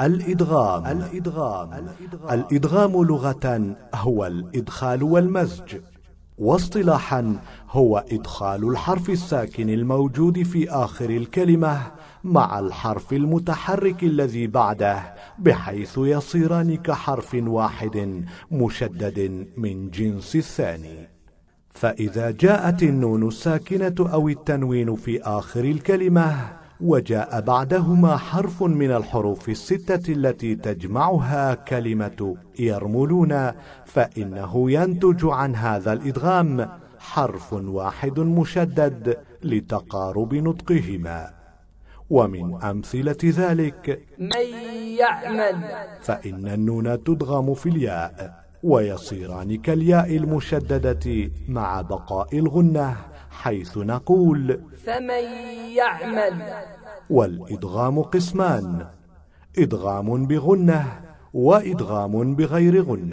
الإدغام الإدغام الإدغام لغة هو الإدخال والمزج واصطلاحا هو إدخال الحرف الساكن الموجود في آخر الكلمة مع الحرف المتحرك الذي بعده بحيث يصيران كحرف واحد مشدد من جنس الثاني فإذا جاءت النون الساكنة أو التنوين في آخر الكلمة وجاء بعدهما حرف من الحروف الستة التي تجمعها كلمة يرملون فإنه ينتج عن هذا الإدغام حرف واحد مشدد لتقارب نطقهما ومن أمثلة ذلك من يعمل فإن النون تدغم في الياء ويصيران كالياء المشددة مع بقاء الغنه حيث نقول فمن يعمل والإدغام قسمان إدغام بغنة وإدغام بغير غنة